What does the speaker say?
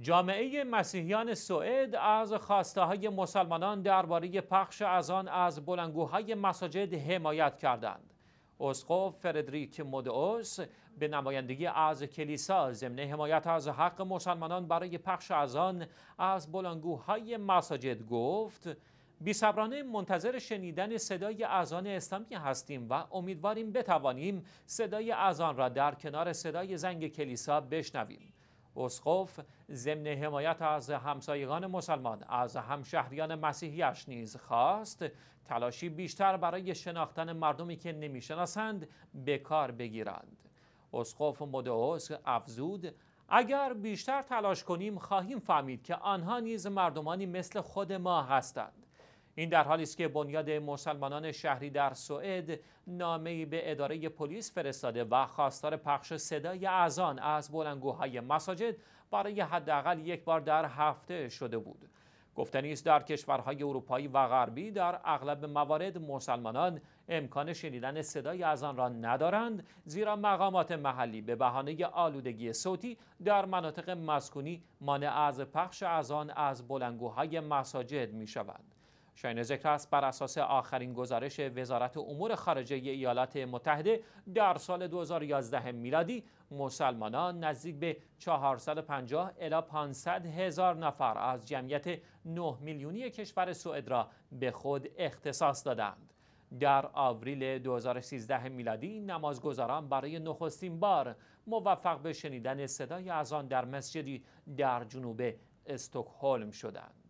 جامعه مسیحیان سوئد از خواسته های مسلمانان درباره پخش آن از بلنگوهای مساجد حمایت کردند. اسقف فردریک مودوس به نمایندگی از کلیسا ضمن حمایت از حق مسلمانان برای پخش آن از بلنگوهای مساجد گفت بیصبرانه منتظر شنیدن صدای اذان اسلامی هستیم و امیدواریم بتوانیم صدای اذان را در کنار صدای زنگ کلیسا بشنویم. اسقف ضمن حمایت از همسایگان مسلمان از همشهریان مسیحیش نیز خواست تلاشی بیشتر برای شناختن مردمی که نمیشناسند به کار بگیرند اسقف مدعوس افزود اگر بیشتر تلاش کنیم خواهیم فهمید که آنها نیز مردمانی مثل خود ما هستند این در حالی است که بنیاد مسلمانان شهری در سوئد نامه‌ای به اداره پلیس فرستاده و خواستار پخش صدای اذان از بلندگوهای مساجد برای حداقل یک بار در هفته شده بود. گفتنی است در کشورهای اروپایی و غربی در اغلب موارد مسلمانان امکان شنیدن صدای اذان را ندارند زیرا مقامات محلی به بهانه آلودگی صوتی در مناطق مسکونی مانع از پخش اذان از بلندگوهای مساجد می شوند. شاین ذکر است بر اساس آخرین گزارش وزارت امور خارجه ایالات متحده در سال 2011 میلادی مسلمانان نزدیک به 450 الی 500 هزار نفر از جمعیت 9 میلیونی کشور سوئد را به خود اختصاص دادند. در آوریل 2013 میلادی نمازگزاران برای نخستین بار موفق به شنیدن صدای اذان در مسجدی در جنوب استکهلم شدند.